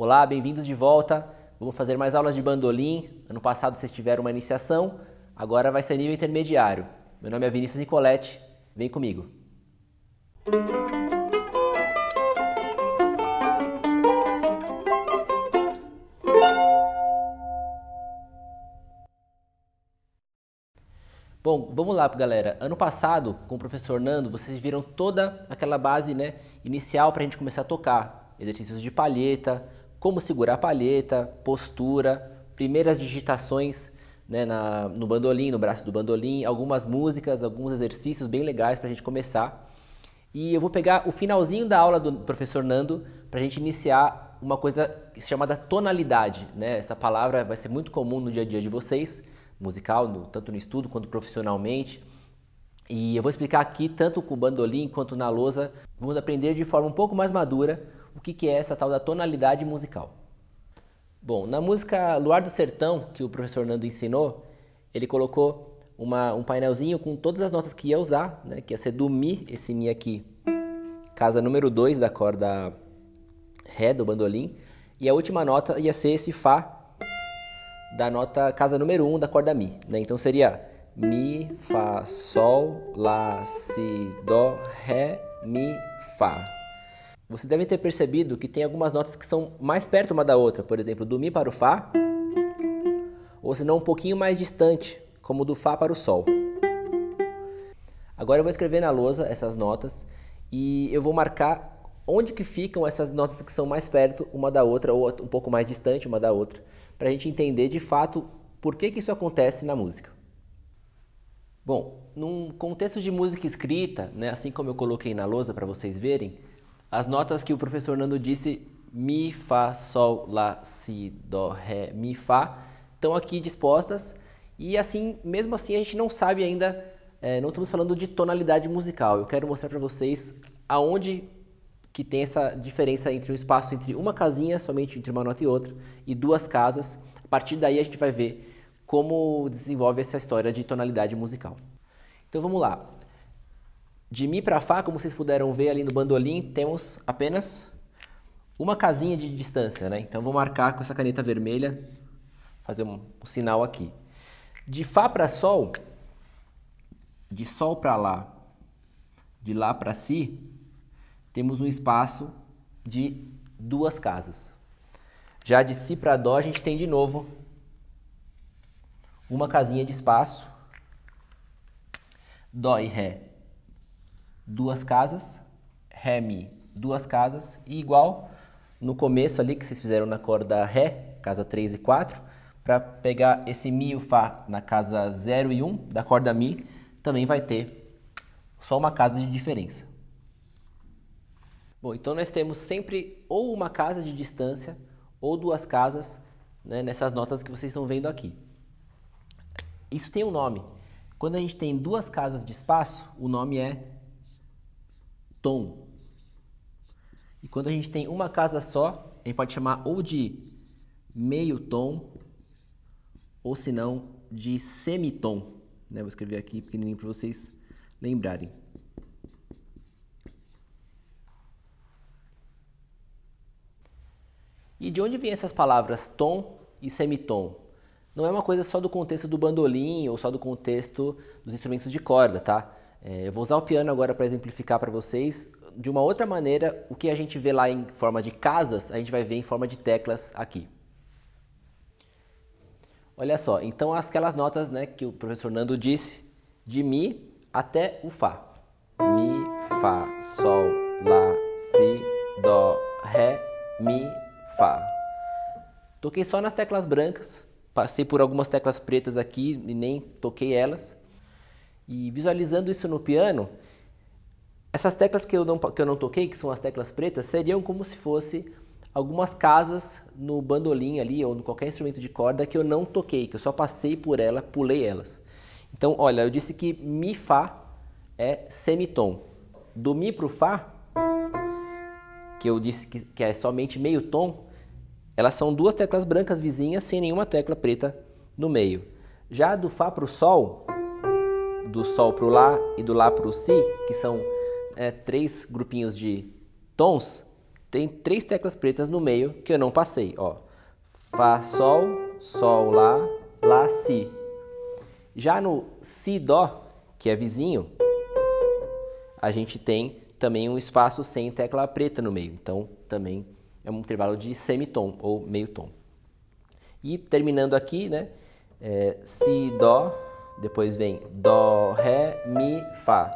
Olá, bem-vindos de volta. Vamos fazer mais aulas de bandolim. Ano passado vocês tiveram uma iniciação, agora vai ser nível intermediário. Meu nome é Vinícius Nicoletti, vem comigo. Bom, vamos lá, galera. Ano passado, com o professor Nando, vocês viram toda aquela base né, inicial para a gente começar a tocar. Exercícios de palheta, como segurar a palheta, postura, primeiras digitações né, na, no bandolim, no braço do bandolim, algumas músicas, alguns exercícios bem legais para a gente começar. E eu vou pegar o finalzinho da aula do professor Nando para a gente iniciar uma coisa chamada tonalidade. Né? Essa palavra vai ser muito comum no dia a dia de vocês, musical, no, tanto no estudo quanto profissionalmente. E eu vou explicar aqui, tanto com o bandolim quanto na lousa, vamos aprender de forma um pouco mais madura o que, que é essa tal da tonalidade musical. Bom, na música Luar do Sertão, que o professor Nando ensinou, ele colocou uma, um painelzinho com todas as notas que ia usar, né, que ia ser do Mi, esse Mi aqui, casa número 2 da corda Ré do bandolim, e a última nota ia ser esse Fá da nota casa número 1 um da corda Mi. Né? Então seria Mi, Fá, Sol, Lá, Si, Dó, Ré, Mi, Fá. Você deve ter percebido que tem algumas notas que são mais perto uma da outra, por exemplo, do Mi para o Fá, ou senão um pouquinho mais distante, como do Fá para o Sol. Agora eu vou escrever na lousa essas notas e eu vou marcar onde que ficam essas notas que são mais perto uma da outra ou um pouco mais distante uma da outra, para a gente entender de fato por que, que isso acontece na música. Bom, num contexto de música escrita, né, assim como eu coloquei na lousa para vocês verem, as notas que o professor Nando disse, Mi, Fá, Sol, Lá, Si, Dó, Ré, Mi, Fá, estão aqui dispostas. E assim, mesmo assim, a gente não sabe ainda, é, não estamos falando de tonalidade musical. Eu quero mostrar para vocês aonde que tem essa diferença entre o espaço entre uma casinha, somente entre uma nota e outra, e duas casas. A partir daí a gente vai ver como desenvolve essa história de tonalidade musical. Então vamos lá. De Mi para Fá, como vocês puderam ver ali no bandolim, temos apenas uma casinha de distância, né? Então vou marcar com essa caneta vermelha, fazer um, um sinal aqui. De Fá para Sol, de Sol para Lá, de Lá para Si, temos um espaço de duas casas. Já de Si para Dó, a gente tem de novo uma casinha de espaço, Dó e Ré duas casas, Ré, Mi, duas casas, e igual no começo ali que vocês fizeram na corda Ré, casa 3 e 4, para pegar esse Mi e o Fá na casa 0 e 1 da corda Mi, também vai ter só uma casa de diferença. Bom, então nós temos sempre ou uma casa de distância ou duas casas né, nessas notas que vocês estão vendo aqui. Isso tem um nome. Quando a gente tem duas casas de espaço, o nome é tom. E quando a gente tem uma casa só, a gente pode chamar ou de meio tom, ou se não, de semitom. Né? Vou escrever aqui pequenininho para vocês lembrarem. E de onde vêm essas palavras tom e semitom? Não é uma coisa só do contexto do bandolim ou só do contexto dos instrumentos de corda, tá? É, eu vou usar o piano agora para exemplificar para vocês. De uma outra maneira, o que a gente vê lá em forma de casas, a gente vai ver em forma de teclas aqui. Olha só, então aquelas notas né, que o professor Nando disse, de Mi até o Fá. Mi, Fá, Sol, Lá, Si, Dó, Ré, Mi, Fá. Toquei só nas teclas brancas, passei por algumas teclas pretas aqui e nem toquei elas. E visualizando isso no piano, essas teclas que eu não, que eu não toquei, que são as teclas pretas, seriam como se fosse algumas casas no bandolim ali ou em qualquer instrumento de corda que eu não toquei, que eu só passei por ela, pulei elas. Então, olha, eu disse que Mi Fá é semitom. Do Mi para o Fá, que eu disse que, que é somente meio tom, elas são duas teclas brancas vizinhas sem nenhuma tecla preta no meio. Já do Fá para o Sol, do Sol para o Lá e do Lá para o Si, que são é, três grupinhos de tons, tem três teclas pretas no meio que eu não passei. Ó. Fá, Sol, Sol, Lá, Lá, Si. Já no Si, Dó, que é vizinho, a gente tem também um espaço sem tecla preta no meio. Então, também é um intervalo de semitom ou meio tom. E terminando aqui, né? É, si, Dó, depois vem Dó, Ré, Mi, Fá.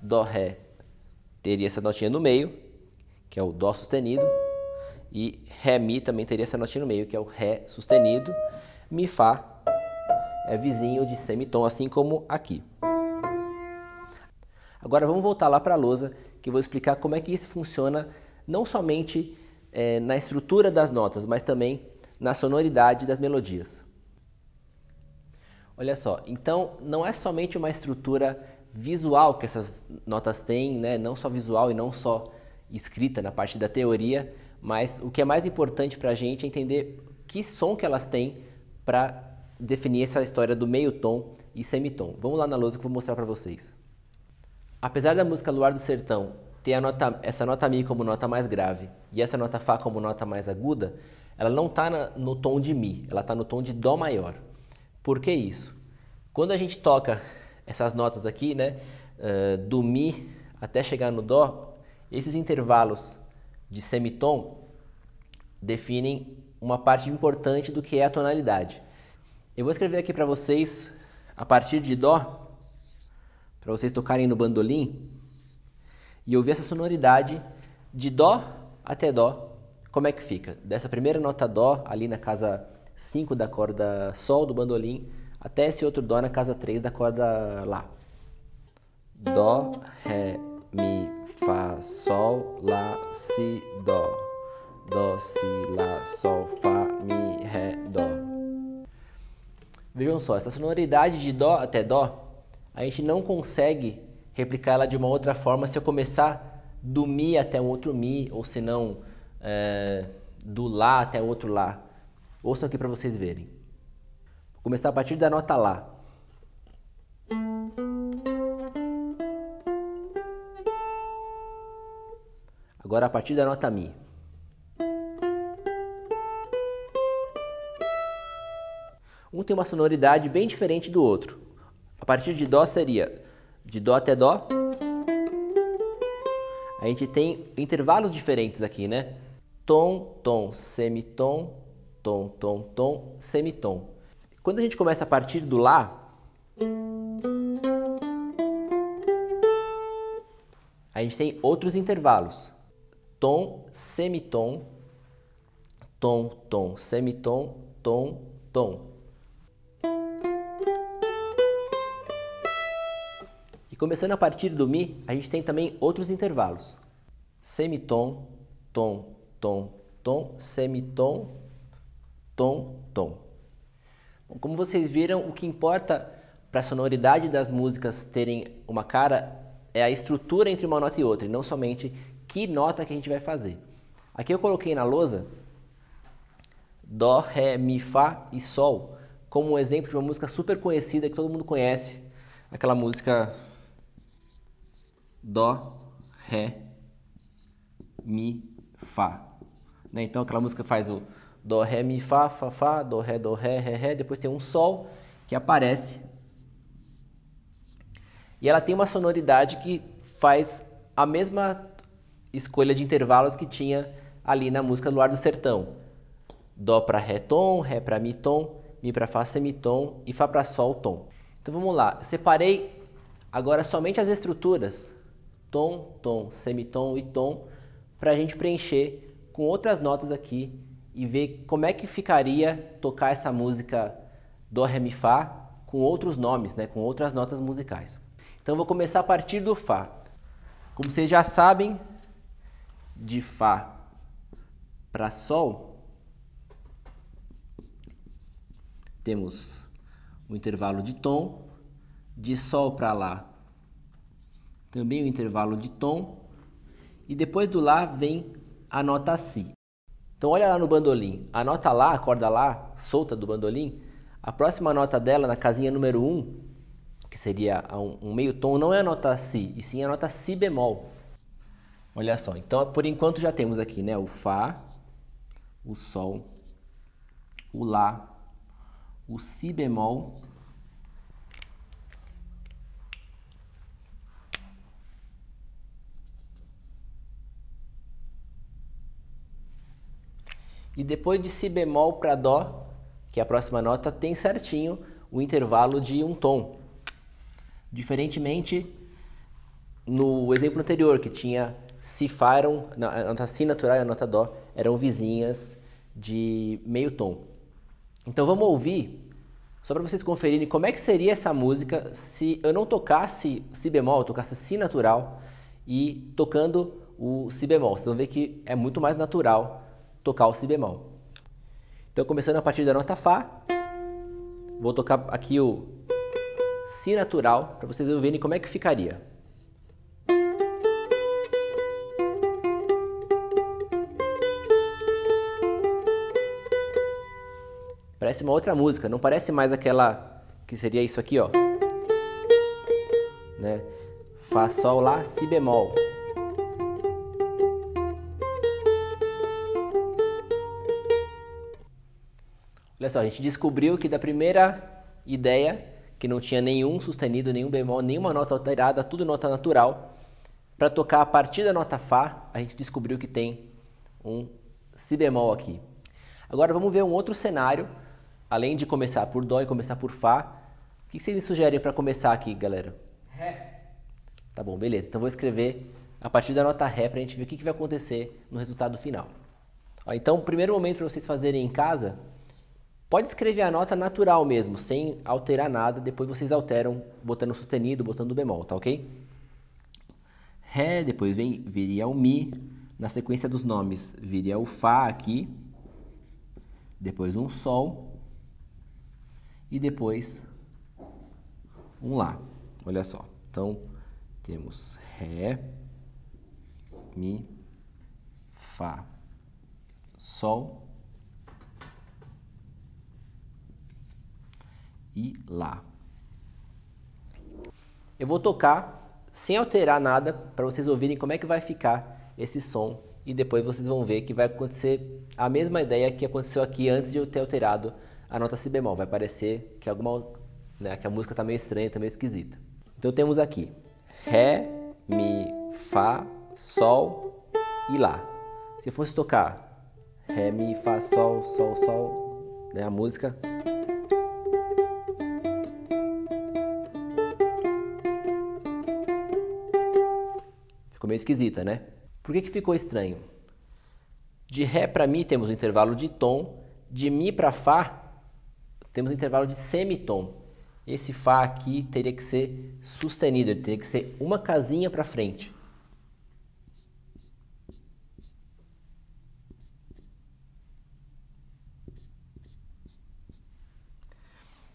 Dó, Ré teria essa notinha no meio, que é o Dó sustenido. E Ré, Mi também teria essa notinha no meio, que é o Ré sustenido. Mi, Fá é vizinho de semitom, assim como aqui. Agora vamos voltar lá para a lousa, que eu vou explicar como é que isso funciona não somente é, na estrutura das notas, mas também na sonoridade das melodias. Olha só, então não é somente uma estrutura visual que essas notas têm, né? não só visual e não só escrita na parte da teoria, mas o que é mais importante para a gente é entender que som que elas têm para definir essa história do meio tom e semitom. Vamos lá na lousa que eu vou mostrar para vocês. Apesar da música Luar do Sertão ter nota, essa nota Mi como nota mais grave e essa nota Fá como nota mais aguda, ela não está no tom de Mi, ela está no tom de Dó maior. Por que isso? Quando a gente toca essas notas aqui, né, uh, do Mi até chegar no Dó, esses intervalos de semitom definem uma parte importante do que é a tonalidade. Eu vou escrever aqui para vocês, a partir de Dó, para vocês tocarem no bandolim e ouvir essa sonoridade de Dó até Dó, como é que fica? Dessa primeira nota Dó, ali na casa 5 da corda Sol do bandolim até esse outro Dó na casa 3 da corda Lá. Dó, Ré, Mi, Fá, Sol, Lá, Si, Dó. Dó, Si, Lá, Sol, Fá, Mi, Ré, Dó. Vejam só, essa sonoridade de Dó até Dó, a gente não consegue replicar ela de uma outra forma se eu começar do Mi até um outro Mi, ou se não é, do Lá até outro Lá. Ouçam aqui para vocês verem. Vou começar a partir da nota Lá. Agora a partir da nota Mi. Um tem uma sonoridade bem diferente do outro. A partir de Dó seria de Dó até Dó. A gente tem intervalos diferentes aqui, né? Tom, tom, semitom, tom, tom, tom, semitom. Quando a gente começa a partir do Lá, a gente tem outros intervalos. Tom, semitom, tom, tom, semitom, tom, tom. E começando a partir do Mi, a gente tem também outros intervalos. Semitom, tom, tom, tom, semitom, tom, tom. Bom, como vocês viram, o que importa para a sonoridade das músicas terem uma cara é a estrutura entre uma nota e outra, e não somente que nota que a gente vai fazer. Aqui eu coloquei na lousa Dó, Ré, Mi, Fá e Sol como um exemplo de uma música super conhecida que todo mundo conhece, aquela música Dó, Ré, Mi, Fá. Né? Então aquela música faz o Dó, Ré, Mi, Fá, Fá, Fá, Dó, Ré, Dó, Ré, Ré, Ré. Depois tem um Sol que aparece. E ela tem uma sonoridade que faz a mesma escolha de intervalos que tinha ali na música Luar do Sertão. Dó para Ré tom, Ré para Mi tom, Mi para Fá semitom e Fá para Sol tom. Então vamos lá, separei agora somente as estruturas, tom, tom, semitom e tom, para a gente preencher com outras notas aqui e ver como é que ficaria tocar essa música do Ré Mi Fá com outros nomes, né, com outras notas musicais. Então vou começar a partir do Fá. Como vocês já sabem, de Fá para Sol, temos o um intervalo de tom, de Sol para Lá, também o um intervalo de tom, e depois do Lá vem a nota Si. Então olha lá no bandolim, a nota lá, a corda lá, solta do bandolim, a próxima nota dela na casinha número 1, um, que seria um, um meio tom, não é a nota si, e sim a nota si bemol. Olha só, então por enquanto já temos aqui né, o Fá, o Sol, o Lá, o Si bemol E depois de si bemol para dó, que é a próxima nota, tem certinho o intervalo de um tom. Diferentemente no exemplo anterior, que tinha si faram, a nota si natural e a nota dó eram vizinhas de meio tom. Então vamos ouvir, só para vocês conferirem como é que seria essa música se eu não tocasse si bemol, tocasse si natural e tocando o si bemol. Vocês vão ver que é muito mais natural tocar o si bemol. Então, começando a partir da nota Fá, vou tocar aqui o Si natural, para vocês verem como é que ficaria. Parece uma outra música, não parece mais aquela que seria isso aqui, ó. Né? Fá, Sol, Lá, Si bemol. Olha só, a gente descobriu que da primeira ideia, que não tinha nenhum sustenido, nenhum bemol, nenhuma nota alterada, tudo nota natural, para tocar a partir da nota Fá, a gente descobriu que tem um Si bemol aqui. Agora vamos ver um outro cenário, além de começar por Dó e começar por Fá. O que vocês me sugerem para começar aqui, galera? Ré. Tá bom, beleza. Então vou escrever a partir da nota Ré para a gente ver o que, vai acontecer no resultado final. então, o primeiro momento para vocês fazerem em casa Pode escrever a nota natural mesmo, sem alterar nada. Depois vocês alteram botando sustenido, botando bemol, tá ok? Ré, depois vem, viria o Mi. Na sequência dos nomes, viria o Fá aqui. Depois um Sol. E depois um Lá. Olha só. Então, temos Ré, Mi, Fá, Sol e Lá. Eu vou tocar sem alterar nada para vocês ouvirem como é que vai ficar esse som e depois vocês vão ver que vai acontecer a mesma ideia que aconteceu aqui antes de eu ter alterado a nota si bemol. Vai parecer que alguma né, que a música está meio estranha, está meio esquisita. Então temos aqui ré, mi, fá, sol e lá. Se fosse tocar ré, mi, fá, sol, sol, sol, né, a música Ficou meio esquisita, né? Por que, que ficou estranho? De Ré para Mi temos um intervalo de tom, de Mi para Fá temos um intervalo de semitom. Esse Fá aqui teria que ser sustenido, ele teria que ser uma casinha para frente.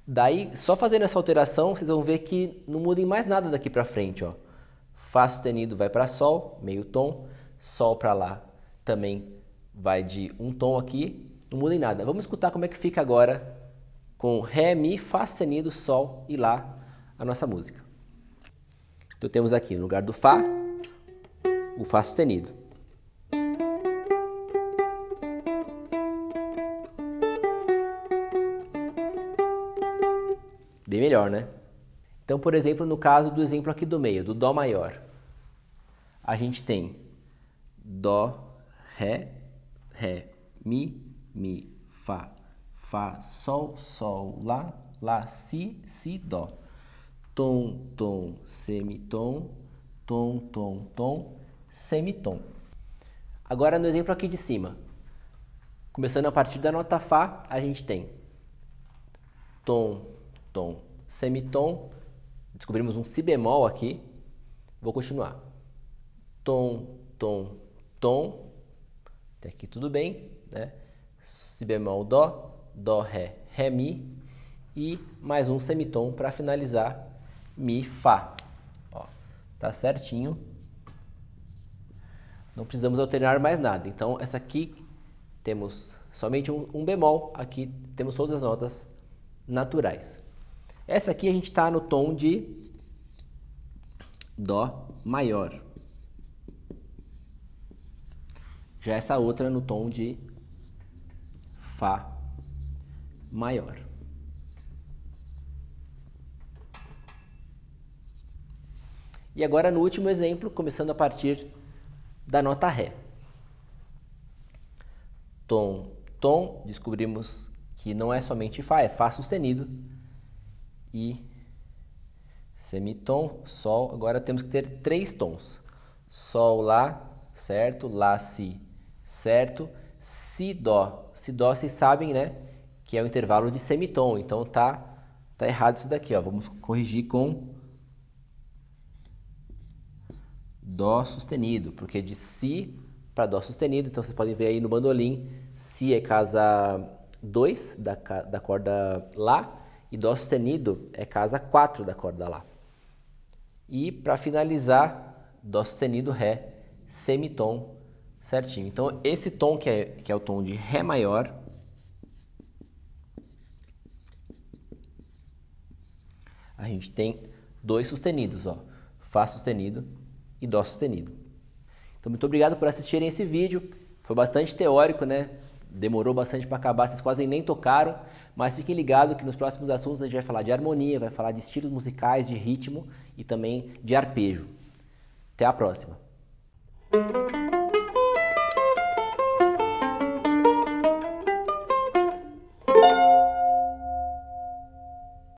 Daí, só fazendo essa alteração, vocês vão ver que não muda em mais nada daqui para frente, ó. Fá sustenido vai para Sol, meio tom. Sol para Lá também vai de um tom aqui. Não muda em nada. Vamos escutar como é que fica agora com Ré, Mi, Fá sustenido, Sol e Lá a nossa música. Então temos aqui no lugar do Fá, o Fá sustenido. Bem melhor, né? Então, por exemplo, no caso do exemplo aqui do meio, do Dó maior, a gente tem Dó, Ré, Ré, Mi, Mi, Fá, Fá, Sol, Sol, Lá, Lá, Si, Si, Dó. Tom, tom, semitom, tom, tom, tom, semitom. Agora no exemplo aqui de cima, começando a partir da nota Fá, a gente tem tom, tom, semitom, Descobrimos um si bemol aqui. Vou continuar. Tom, tom, tom. Até aqui tudo bem, né? Si bemol, dó, dó, ré, ré, mi. E mais um semitom para finalizar mi, fá. Ó, tá certinho. Não precisamos alterar mais nada. Então, essa aqui temos somente um, um bemol. Aqui temos todas as notas naturais. Essa aqui a gente está no tom de Dó maior. Já essa outra no tom de Fá maior. E agora no último exemplo, começando a partir da nota Ré. Tom, tom, descobrimos que não é somente Fá, é Fá sustenido e semitom, sol. Agora temos que ter três tons. Sol, lá, certo? Lá, si, certo? Si, dó. Si, dó, vocês sabem, né? Que é o intervalo de semitom. Então, tá, tá errado isso daqui, ó. Vamos corrigir com dó sustenido, porque de si para dó sustenido, então vocês podem ver aí no bandolim, si é casa 2 da, da corda lá, e Dó sustenido é casa 4 da corda Lá. E para finalizar, Dó sustenido, Ré, semitom certinho. Então esse tom que é, que é o tom de Ré maior, a gente tem dois sustenidos, ó, Fá sustenido e Dó sustenido. Então muito obrigado por assistirem esse vídeo, foi bastante teórico, né? demorou bastante para acabar, vocês quase nem tocaram, mas fiquem ligados que nos próximos assuntos a gente vai falar de harmonia, vai falar de estilos musicais, de ritmo e também de arpejo. Até a próxima!